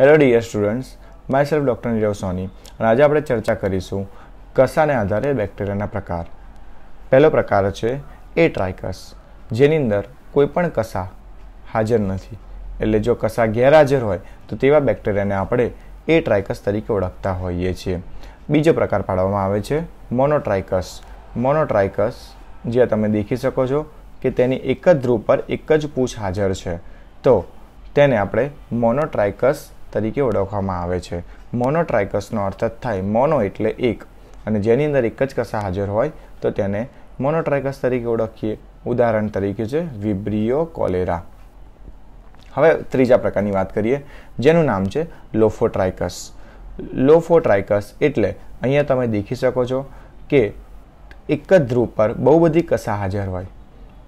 Hello dear students myself doctor Nirav Soni અને આજે આપણે ચર્ચા કરીશું કસાને આધારે બેક્ટેરિયાના પ્રકાર પહેલો પ્રકાર છે એ ટ્રાયકસ જેની અંદર કોઈપણ કસા હાજર નથી એટલે જો કસા ગેરહાજર હોય તો તેવા બેક્ટેરિયાને આપણે એ ટ્રાયકસ તરીકે ઓળખતા હોઈએ છીએ બીજો પ્રકાર પાડવામાં આવે છે મોનોટ્રાયકસ મોનોટ્રાયકસ જે તમે દેખી શકો છો કે તેની એક જ ધ્રુવ પર એક જ પૂછ હાજર છે તો તેને આપણે મોનોટ્રાયકસ તરીકે ઓળખવામાં આવે છે મોનોટ્રાયકસનો અર્થ જ થાય મોનો એટલે એક અને જેની અંદર એક જ કસા હાજર હોય તો તેને મોનોટ્રાઇકસ તરીકે ઓળખીએ ઉદાહરણ તરીકે છે વિબ્રિયો કોલેરા હવે ત્રીજા પ્રકારની વાત કરીએ જેનું નામ છે લોફોટ્રાયકસ લોફોટ્રાયકસ એટલે અહીંયા તમે દેખી શકો છો કે એક જ ધ્રુવ પર બહુ બધી કસા હાજર હોય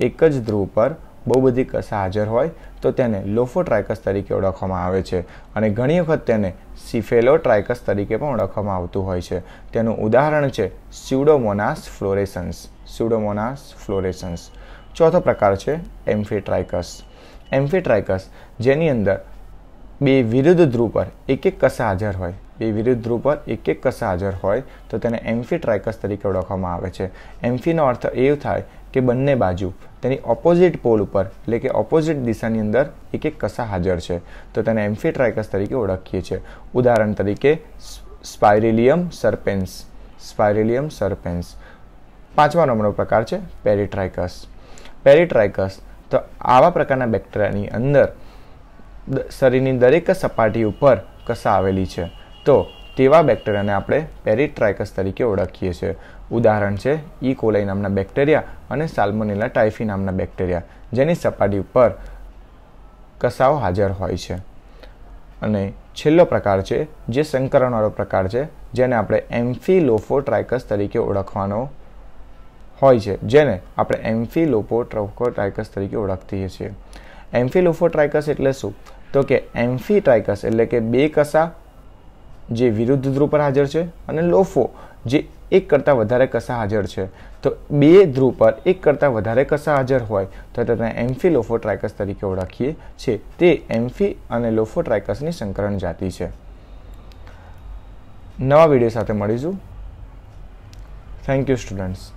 એક જ ધ્રુવ પર બહુ બધી કસા હાજર હોય તો તેને લોફો લોફોટ્રાયકસ તરીકે ઓળખવામાં આવે છે અને ઘણી વખત તેને સિફેલો સિફેલોટ્રાયકસ તરીકે પણ ઓળખવામાં આવતું હોય છે તેનું ઉદાહરણ છે સ્યુડોમોનાસ ફ્લોરેસન્સ સ્યુડોમોનાસ ફ્લોરેસન્સ ચોથો પ્રકાર છે એમ્ફીટ્રાયકસ એમ્ફીટ્રાયકસ જેની અંદર બે વિરુદ્ધ ધ્રુવ પર એક એક કસા હાજર હોય બે વિરુદ્ધ ધ્રુવ પર એક એક કસા હાજર હોય તો તેને એમ્ફીટ્રાયકસ તરીકે ઓળખવામાં આવે છે એમ્ફીનો અર્થ એવું થાય કે બંને બાજુ તેની ઓપોઝિટ પોલ ઉપર એટલે કે ઓપોઝિટ દિશાની અંદર એક એક કસા હાજર છે તો તેને એમ્ફીટ્રાઇકસ તરીકે ઓળખીએ છીએ ઉદાહરણ તરીકે સ્પાયરેલિયમ સરપેન્સ સ્પાયરેલિયમ સરપેન્સ પાંચમા નંબરનો પ્રકાર છે પેરીટ્રાઇકસ પેરીટ્રાઇકસ તો આવા પ્રકારના બેક્ટેરિયાની અંદર શરીરની દરેક સપાટી ઉપર કસા આવેલી છે તો તેવા બેક્ટેરિયાને આપણે પેરીટ્રાઇકસ તરીકે ઓળખીએ છીએ ઉદાહરણ છે ઇકોલાઈ e. નામના બેક્ટેરિયા અને સાલ્મોનેલા ટાઇફી નામના બેક્ટેરિયા જેની સપાટી ઉપર કસાઓ હાજર હોય છે અને છેલ્લો પ્રકાર છે જે સંકરણવાળો પ્રકાર છે જેને આપણે એમ્ફિલોફોટ્રાઇકસ તરીકે ઓળખવાનો હોય છે જેને આપણે એમ્ફિલોફોટ્રાઇકસ તરીકે ઓળખીએ છીએ એમ્ફિલોફોટ્રાઇકસ એટલે શું તો કે એમ્ફી એમ્ફીટ્રાઇકસ એટલે કે બે કસા જે વિરુદ્ધ ધ્રુવ પર હાજર છે અને લોફો જે એક કરતાં વધારે કસા હાજર છે તો બે ધ્રુવ પર એક કરતાં વધારે કસા હાજર હોય તો તેને એમ્ફી લોફો ટ્રાયકસ તરીકે ઓળખીએ છીએ તે એમ્ફી અને લોફો ટ્રાયકસની સંકરણ જાતિ છે નવા વિડીયો સાથે મળીશું થેન્ક યુ સ્ટુડન્ટ્સ